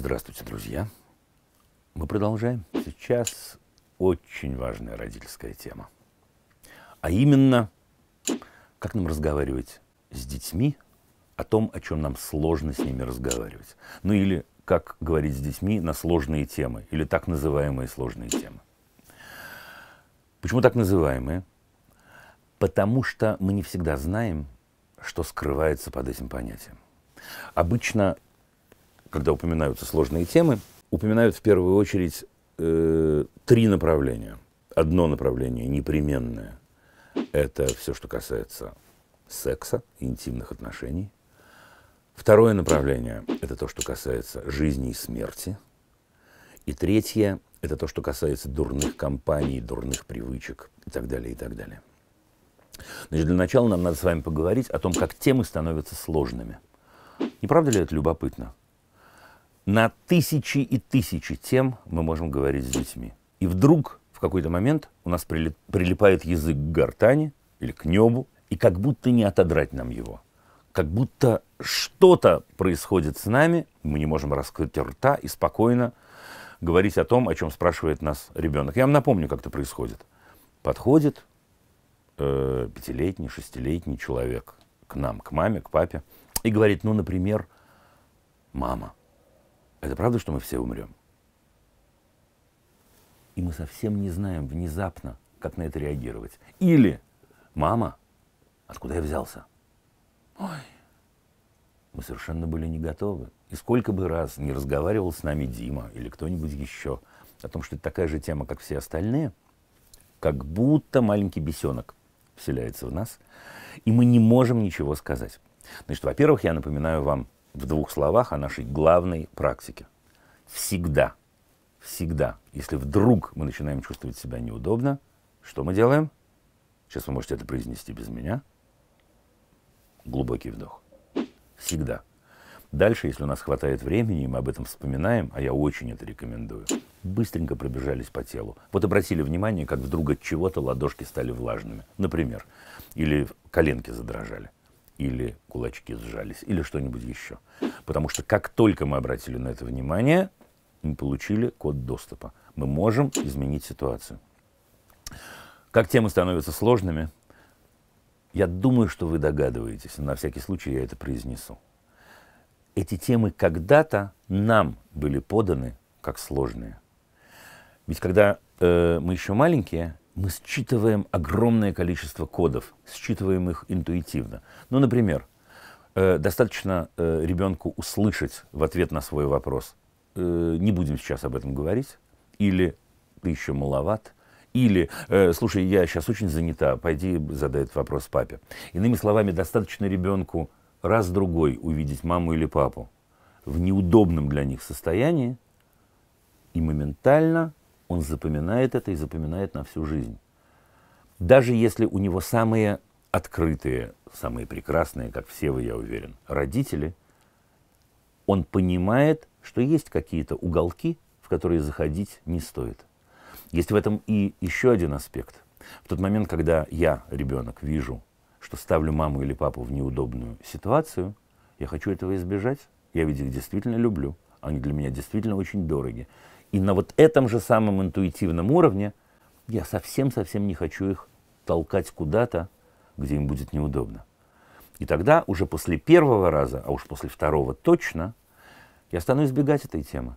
Здравствуйте, друзья. Мы продолжаем. Сейчас очень важная родительская тема. А именно, как нам разговаривать с детьми о том, о чем нам сложно с ними разговаривать. Ну или как говорить с детьми на сложные темы, или так называемые сложные темы. Почему так называемые? Потому что мы не всегда знаем, что скрывается под этим понятием. Обычно когда упоминаются сложные темы, упоминают в первую очередь э, три направления. Одно направление непременное – это все, что касается секса, интимных отношений. Второе направление – это то, что касается жизни и смерти. И третье – это то, что касается дурных компаний, дурных привычек и так далее, и так далее. Значит, для начала нам надо с вами поговорить о том, как темы становятся сложными. Не правда ли это любопытно? На тысячи и тысячи тем мы можем говорить с детьми. И вдруг в какой-то момент у нас прилипает язык к гортани или к небу, и как будто не отодрать нам его. Как будто что-то происходит с нами, мы не можем раскрыть рта и спокойно говорить о том, о чем спрашивает нас ребенок. Я вам напомню, как это происходит. Подходит э, пятилетний, шестилетний человек к нам, к маме, к папе, и говорит, ну, например, мама – это правда, что мы все умрем? И мы совсем не знаем внезапно, как на это реагировать. Или, мама, откуда я взялся? Ой, мы совершенно были не готовы. И сколько бы раз не разговаривал с нами Дима или кто-нибудь еще о том, что это такая же тема, как все остальные, как будто маленький бесенок вселяется в нас, и мы не можем ничего сказать. Значит, во-первых, я напоминаю вам в двух словах о нашей главной практике. Всегда, всегда, если вдруг мы начинаем чувствовать себя неудобно, что мы делаем? Сейчас вы можете это произнести без меня. Глубокий вдох. Всегда. Дальше, если у нас хватает времени, и мы об этом вспоминаем, а я очень это рекомендую, быстренько пробежались по телу. Вот обратили внимание, как вдруг от чего-то ладошки стали влажными, например, или коленки задрожали или кулачки сжались, или что-нибудь еще. Потому что как только мы обратили на это внимание, мы получили код доступа. Мы можем изменить ситуацию. Как темы становятся сложными, я думаю, что вы догадываетесь, на всякий случай я это произнесу. Эти темы когда-то нам были поданы как сложные. Ведь когда э, мы еще маленькие, мы считываем огромное количество кодов, считываем их интуитивно. Ну, например, э, достаточно э, ребенку услышать в ответ на свой вопрос э, «не будем сейчас об этом говорить» или «ты еще маловат», или э, «слушай, я сейчас очень занята, пойди задай этот вопрос папе». Иными словами, достаточно ребенку раз-другой увидеть маму или папу в неудобном для них состоянии, и моментально он запоминает это и запоминает на всю жизнь. Даже если у него самые открытые, самые прекрасные, как все вы, я уверен, родители, он понимает, что есть какие-то уголки, в которые заходить не стоит. Есть в этом и еще один аспект. В тот момент, когда я, ребенок, вижу, что ставлю маму или папу в неудобную ситуацию, я хочу этого избежать. Я ведь их действительно люблю. Они для меня действительно очень дороги. И на вот этом же самом интуитивном уровне я совсем-совсем не хочу их толкать куда-то, где им будет неудобно. И тогда уже после первого раза, а уж после второго точно, я стану избегать этой темы.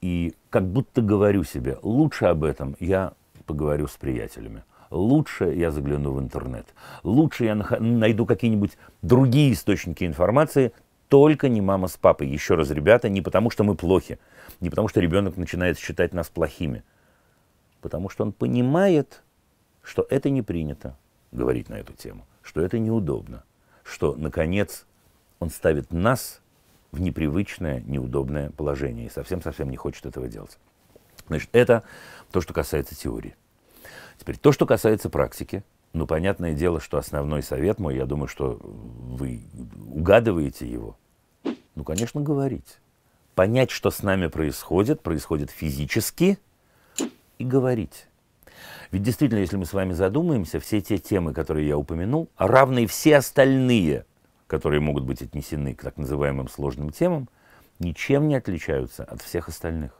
И как будто говорю себе, лучше об этом я поговорю с приятелями, лучше я загляну в интернет, лучше я найду какие-нибудь другие источники информации, только не мама с папой. Еще раз, ребята, не потому, что мы плохи, не потому, что ребенок начинает считать нас плохими, потому что он понимает, что это не принято говорить на эту тему, что это неудобно, что, наконец, он ставит нас в непривычное, неудобное положение и совсем-совсем не хочет этого делать. Значит, это то, что касается теории. Теперь то, что касается практики. Ну, понятное дело, что основной совет мой, я думаю, что вы угадываете его, ну, конечно, говорить. Понять, что с нами происходит, происходит физически, и говорить. Ведь действительно, если мы с вами задумаемся, все те темы, которые я упомянул, равны все остальные, которые могут быть отнесены к так называемым сложным темам, ничем не отличаются от всех остальных.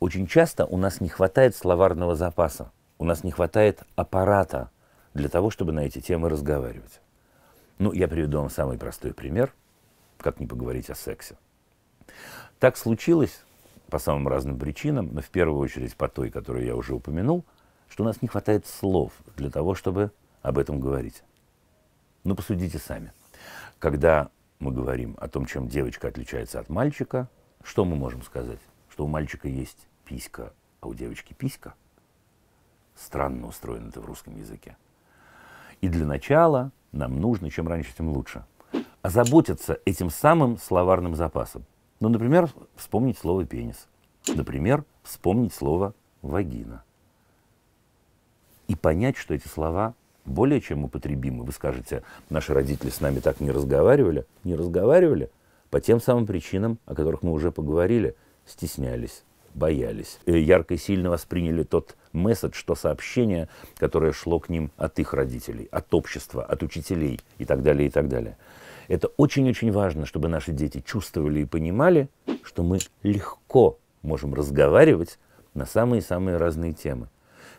Очень часто у нас не хватает словарного запаса, у нас не хватает аппарата для того, чтобы на эти темы разговаривать. Ну, я приведу вам самый простой пример – как не поговорить о сексе. Так случилось по самым разным причинам, но в первую очередь по той, которую я уже упомянул, что у нас не хватает слов для того, чтобы об этом говорить. Ну, посудите сами. Когда мы говорим о том, чем девочка отличается от мальчика, что мы можем сказать? Что у мальчика есть писька, а у девочки писька? Странно устроено это в русском языке. И для начала нам нужно, чем раньше, тем лучше – озаботиться этим самым словарным запасом. Ну, например, вспомнить слово «пенис». Ну, например, вспомнить слово «вагина». И понять, что эти слова более чем употребимы. Вы скажете, наши родители с нами так не разговаривали. Не разговаривали по тем самым причинам, о которых мы уже поговорили. Стеснялись, боялись. Э, ярко и сильно восприняли тот месседж, что сообщение, которое шло к ним от их родителей, от общества, от учителей и так далее, и так далее. Это очень-очень важно, чтобы наши дети чувствовали и понимали, что мы легко можем разговаривать на самые-самые разные темы.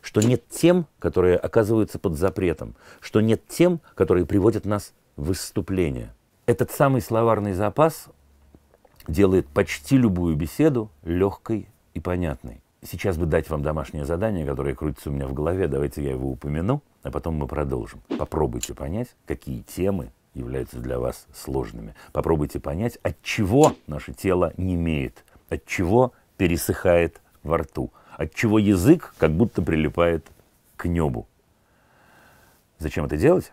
Что нет тем, которые оказываются под запретом, что нет тем, которые приводят нас в выступление. Этот самый словарный запас делает почти любую беседу легкой и понятной. Сейчас бы дать вам домашнее задание, которое крутится у меня в голове, давайте я его упомяну, а потом мы продолжим. Попробуйте понять, какие темы являются для вас сложными. Попробуйте понять, от чего наше тело не имеет, от чего пересыхает во рту, от чего язык как будто прилипает к небу. Зачем это делать?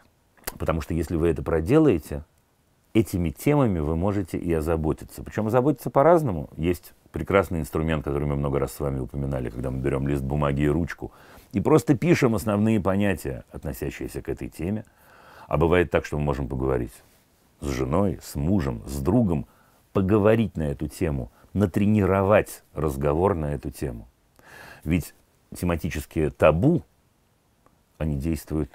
Потому что если вы это проделаете, этими темами вы можете и озаботиться. Причем озаботиться по-разному. Есть прекрасный инструмент, который мы много раз с вами упоминали, когда мы берем лист бумаги и ручку, и просто пишем основные понятия, относящиеся к этой теме, а бывает так, что мы можем поговорить с женой, с мужем, с другом, поговорить на эту тему, натренировать разговор на эту тему. Ведь тематические табу, они действуют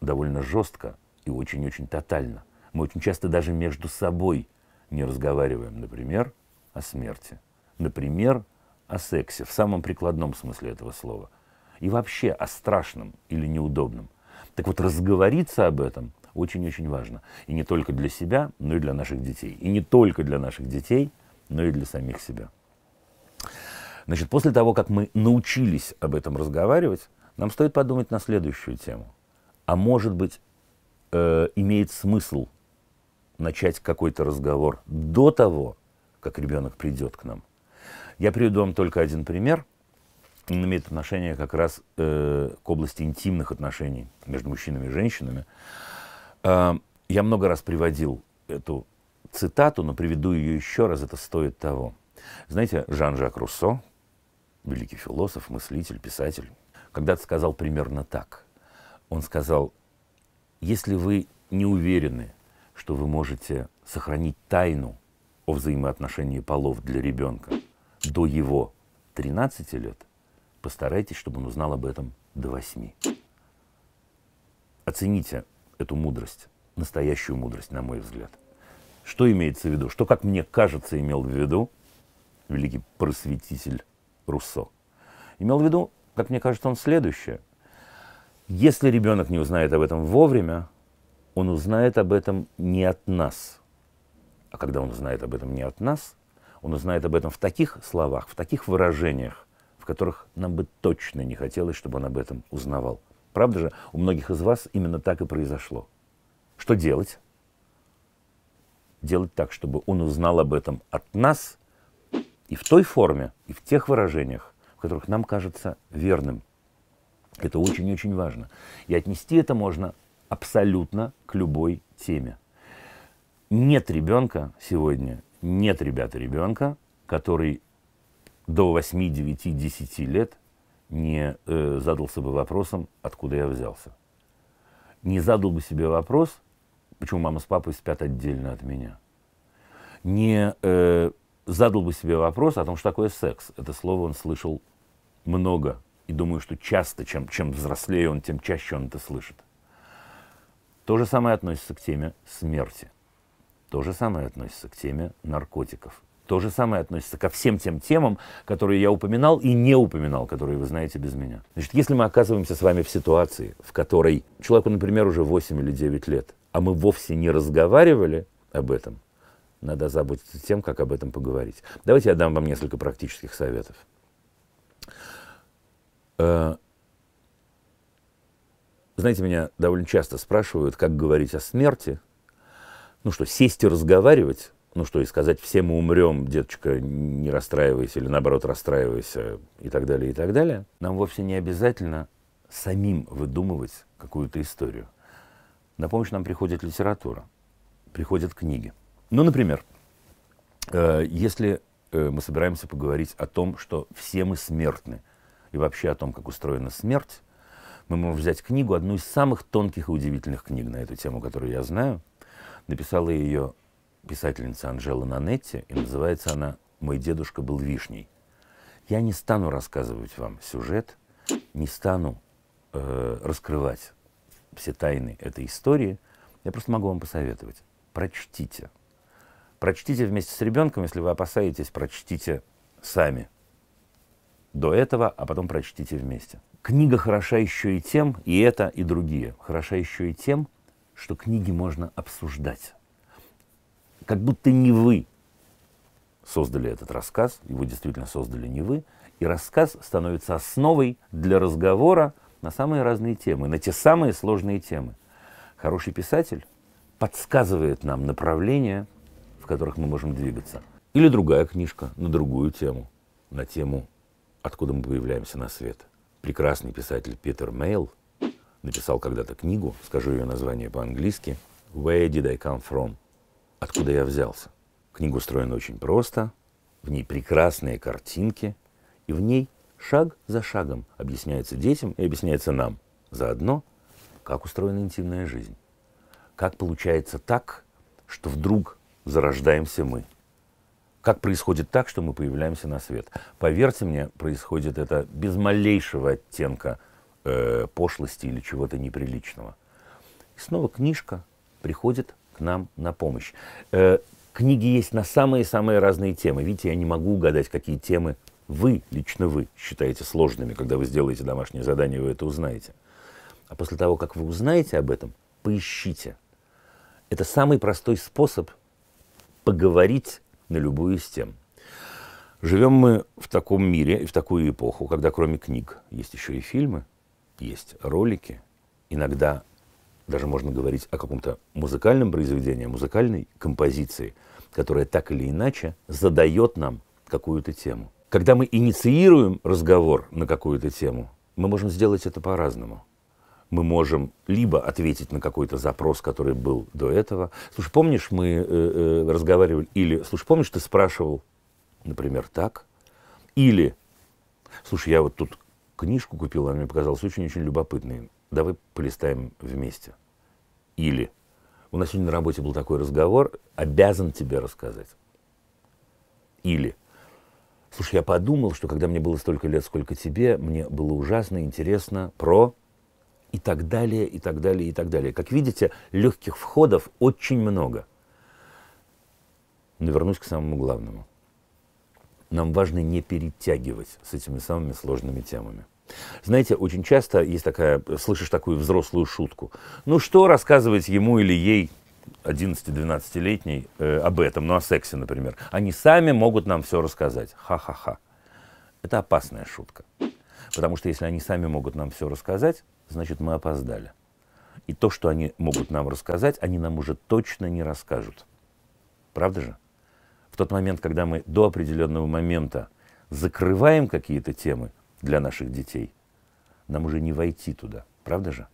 довольно жестко и очень-очень тотально. Мы очень часто даже между собой не разговариваем, например, о смерти, например, о сексе в самом прикладном смысле этого слова, и вообще о страшном или неудобном. Так вот, разговориться об этом очень-очень важно. И не только для себя, но и для наших детей. И не только для наших детей, но и для самих себя. Значит, после того, как мы научились об этом разговаривать, нам стоит подумать на следующую тему. А может быть, э, имеет смысл начать какой-то разговор до того, как ребенок придет к нам? Я приведу вам только один пример – он имеет отношение как раз э, к области интимных отношений между мужчинами и женщинами. Э, я много раз приводил эту цитату, но приведу ее еще раз, это стоит того. Знаете, Жан-Жак Руссо, великий философ, мыслитель, писатель, когда-то сказал примерно так. Он сказал, если вы не уверены, что вы можете сохранить тайну о взаимоотношении полов для ребенка до его 13 лет – Постарайтесь, чтобы он узнал об этом до восьми. Оцените эту мудрость, настоящую мудрость, на мой взгляд. Что имеется в виду? Что, как мне кажется, имел в виду великий просветитель Руссо? Имел в виду, как мне кажется, он следующее. Если ребенок не узнает об этом вовремя, он узнает об этом не от нас. А когда он узнает об этом не от нас, он узнает об этом в таких словах, в таких выражениях, в которых нам бы точно не хотелось, чтобы он об этом узнавал. Правда же, у многих из вас именно так и произошло. Что делать? Делать так, чтобы он узнал об этом от нас и в той форме, и в тех выражениях, в которых нам кажется верным. Это очень-очень важно. И отнести это можно абсолютно к любой теме. Нет ребенка сегодня, нет, ребята, ребенка, который до 8, 9, 10 лет не э, задался бы вопросом, откуда я взялся. Не задал бы себе вопрос, почему мама с папой спят отдельно от меня. Не э, задал бы себе вопрос о том, что такое секс. Это слово он слышал много. И думаю, что часто, чем, чем взрослее он, тем чаще он это слышит. То же самое относится к теме смерти. То же самое относится к теме наркотиков. То же самое относится ко всем тем темам, которые я упоминал и не упоминал, которые вы знаете без меня. Значит, если мы оказываемся с вами в ситуации, в которой человеку, например, уже 8 или 9 лет, а мы вовсе не разговаривали об этом, надо заботиться тем, как об этом поговорить. Давайте я дам вам несколько практических советов. Э, знаете, меня довольно часто спрашивают, как говорить о смерти. Ну что, сесть и разговаривать – ну что и сказать, все мы умрем, деточка, не расстраивайся, или наоборот, расстраивайся, и так далее, и так далее, нам вовсе не обязательно самим выдумывать какую-то историю. На помощь нам приходит литература, приходят книги. Ну, например, э, если э, мы собираемся поговорить о том, что все мы смертны, и вообще о том, как устроена смерть, мы можем взять книгу, одну из самых тонких и удивительных книг на эту тему, которую я знаю. Написала ее писательница Анжела Нанетти, и называется она «Мой дедушка был вишней». Я не стану рассказывать вам сюжет, не стану э, раскрывать все тайны этой истории. Я просто могу вам посоветовать. Прочтите. Прочтите вместе с ребенком, если вы опасаетесь, прочтите сами до этого, а потом прочтите вместе. Книга хороша еще и тем, и это, и другие. Хороша еще и тем, что книги можно обсуждать как будто не вы создали этот рассказ, его действительно создали не вы, и рассказ становится основой для разговора на самые разные темы, на те самые сложные темы. Хороший писатель подсказывает нам направления, в которых мы можем двигаться. Или другая книжка на другую тему, на тему «Откуда мы появляемся на свет». Прекрасный писатель Питер Мейл написал когда-то книгу, скажу ее название по-английски, «Where did I come from?» откуда я взялся. Книга устроена очень просто, в ней прекрасные картинки, и в ней шаг за шагом объясняется детям и объясняется нам заодно, как устроена интимная жизнь. Как получается так, что вдруг зарождаемся мы. Как происходит так, что мы появляемся на свет. Поверьте мне, происходит это без малейшего оттенка э, пошлости или чего-то неприличного. И снова книжка приходит к нам на помощь. Э, книги есть на самые-самые разные темы. Видите, я не могу угадать, какие темы вы, лично вы, считаете сложными. Когда вы сделаете домашнее задание, вы это узнаете. А после того, как вы узнаете об этом, поищите. Это самый простой способ поговорить на любую из тем. Живем мы в таком мире и в такую эпоху, когда кроме книг есть еще и фильмы, есть ролики, иногда даже можно говорить о каком-то музыкальном произведении, музыкальной композиции, которая так или иначе задает нам какую-то тему. Когда мы инициируем разговор на какую-то тему, мы можем сделать это по-разному. Мы можем либо ответить на какой-то запрос, который был до этого. Слушай, помнишь, мы э, э, разговаривали, или слушай, помнишь, ты спрашивал, например, так, или слушай, я вот тут книжку купил, она мне показалась очень-очень любопытной давай полистаем вместе. Или у нас сегодня на работе был такой разговор, обязан тебе рассказать. Или, слушай, я подумал, что когда мне было столько лет, сколько тебе, мне было ужасно интересно про и так далее, и так далее, и так далее. Как видите, легких входов очень много. Но вернусь к самому главному. Нам важно не перетягивать с этими самыми сложными темами. Знаете, очень часто есть такая, слышишь такую взрослую шутку. Ну что рассказывать ему или ей, 11-12-летний, э, об этом, ну о сексе, например. Они сами могут нам все рассказать. Ха-ха-ха. Это опасная шутка. Потому что если они сами могут нам все рассказать, значит мы опоздали. И то, что они могут нам рассказать, они нам уже точно не расскажут. Правда же? В тот момент, когда мы до определенного момента закрываем какие-то темы, для наших детей. Нам уже не войти туда, правда же?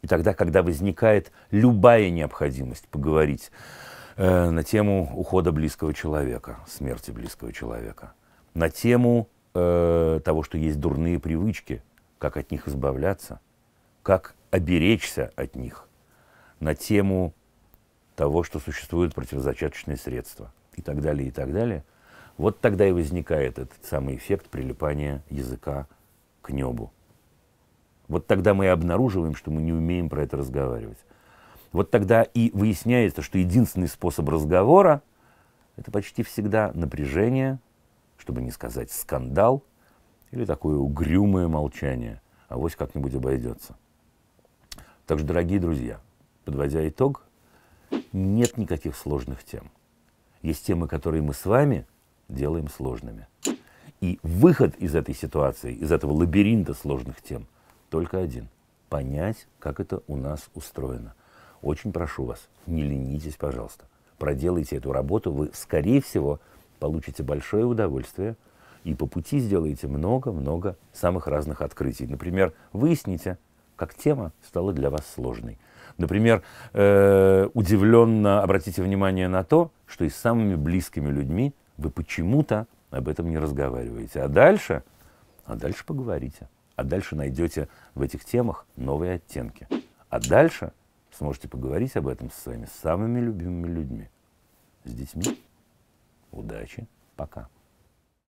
И тогда, когда возникает любая необходимость поговорить э, на тему ухода близкого человека, смерти близкого человека, на тему э, того, что есть дурные привычки, как от них избавляться, как оберечься от них, на тему того, что существуют противозачаточные средства и так далее, и так далее – вот тогда и возникает этот самый эффект прилипания языка к небу. Вот тогда мы и обнаруживаем, что мы не умеем про это разговаривать. Вот тогда и выясняется, что единственный способ разговора – это почти всегда напряжение, чтобы не сказать скандал, или такое угрюмое молчание, а вот как-нибудь обойдется. Так что, дорогие друзья, подводя итог, нет никаких сложных тем. Есть темы, которые мы с вами – делаем сложными. И выход из этой ситуации, из этого лабиринта сложных тем, только один. Понять, как это у нас устроено. Очень прошу вас, не ленитесь, пожалуйста. Проделайте эту работу, вы, скорее всего, получите большое удовольствие и по пути сделаете много-много самых разных открытий. Например, выясните, как тема стала для вас сложной. Например, э, удивленно обратите внимание на то, что и с самыми близкими людьми вы почему-то об этом не разговариваете. А дальше, а дальше поговорите. А дальше найдете в этих темах новые оттенки. А дальше сможете поговорить об этом со своими самыми любимыми людьми. С детьми. Удачи. Пока.